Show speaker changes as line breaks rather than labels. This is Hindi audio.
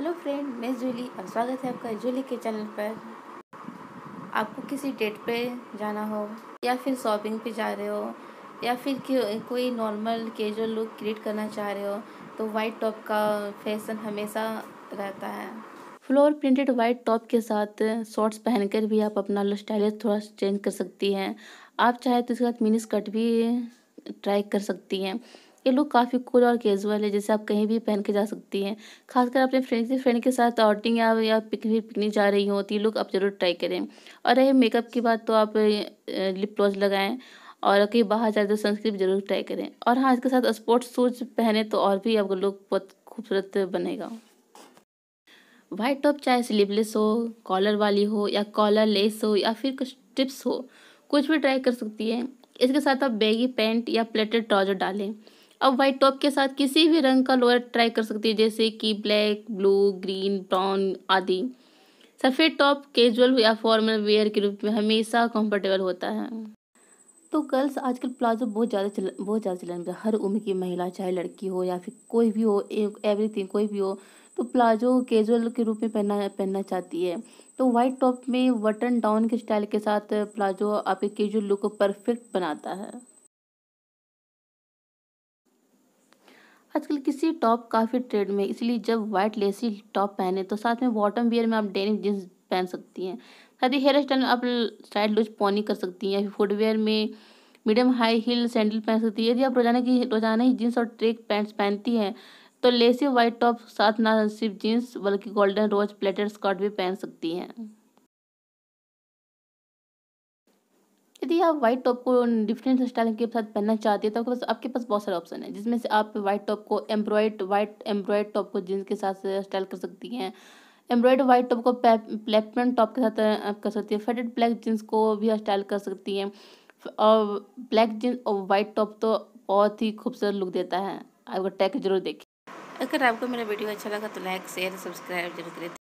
हेलो फ्रेंड मैं जूली और स्वागत है आपका जूली के चैनल पर आपको किसी डेट पे जाना हो या फिर शॉपिंग पे जा रहे हो या फिर कोई नॉर्मल केजुअल लुक क्रिएट करना चाह रहे हो तो वाइट टॉप का फैशन हमेशा रहता है फ्लोर प्रिंटेड वाइट टॉप के साथ शॉर्ट्स पहनकर भी आप अपना स्टाइल थोड़ा चेंज कर सकती हैं आप चाहे तो इसके साथ मिनी स्कर्ट भी ट्राई कर सकती हैं ये लुक काफ़ी कूल और कैजुअल है जैसे आप कहीं भी पहन के जा सकती हैं खासकर अपने फ्रेंड से फ्रेंड के साथ आउटिंग या या पिकनिक पिकनिक जा रही हो तो ये लुक आप ज़रूर ट्राई करें और रहे मेकअप की बात तो आप लिप ग्लॉस लगाएं और कहीं बाहर जाए तो सनस्क्रीन जरूर ट्राई करें और हाँ इसके साथ स्पोर्ट्स शूज पहने तो और भी आपका लुक बहुत खूबसूरत बनेगा वाइट टॉप चाहे स्लीवलेस हो कॉलर वाली हो या कॉलर लेस हो या फिर कुछ टिप्स हो कुछ भी ट्राई कर सकती है इसके साथ आप बैगी पैंट या प्लेटेड ट्राउजर डालें अब वाइट टॉप के साथ किसी भी रंग का लोअर ट्राई कर सकती है जैसे कि ब्लैक ब्लू ग्रीन ब्राउन आदि सफ़ेद टॉप कैजुअल या फॉर्मल वेयर के रूप में हमेशा कंफर्टेबल होता है तो गर्ल्स आजकल प्लाजो बहुत ज़्यादा चल बहुत ज़्यादा चलन में हर उम्र की महिला चाहे लड़की हो या फिर कोई भी हो एवरीथिंग कोई भी हो तो प्लाजो कैजुअल के रूप में पहनना पहनना चाहती है तो वाइट टॉप में बटन डाउन के स्टाइल के साथ प्लाजो आपके कैजुअल लुक को परफेक्ट बनाता है आजकल किसी टॉप काफ़ी ट्रेंड में इसलिए जब वाइट लेसी टॉप पहने तो साथ में बॉटम वियर में आप डेनिम जीन्स पहन सकती हैं साथ ही हेयर स्टाइल आप साइड लुज पोनी कर सकती हैं या फिर फुटवेयर में मीडियम हाई हील सैंडल पहन सकती है यदि आप रोजाना की रोजाना ही जीन्स और ट्रेक पैंट्स पहनती हैं तो लेसी वाइट टॉप साथ ना सिर्फ जीन्स बल्कि गोल्डन रोज प्लेटेड स्कर्ट भी पहन सकती हैं यदि आप व्हाइट टॉप को डिफरेंट स्टाइल के साथ पहनना चाहते हैं तो आपके पास आपके पास बहुत सारे ऑप्शन है जिसमें से आप व्हाइट टॉप को एम्ब्रॉयड व्हाइट एम्ब्रॉयड टॉप को जीन्स के साथ स्टाइल कर सकती हैं एम्ब्रॉयड व्हाइट टॉप को ब्लैक पेंट टॉप के साथ कर सकती है फेडेड ब्लैक जीन्स को भी स्टाइल कर सकती हैं और ब्लैक जीन्स और वाइट टॉप तो बहुत ही खूबसूरत लुक देता है आपको टैग जरूर देखें अगर आपको मेरा वीडियो अच्छा लगा तो लाइक शेयर सब्सक्राइब जरूर करें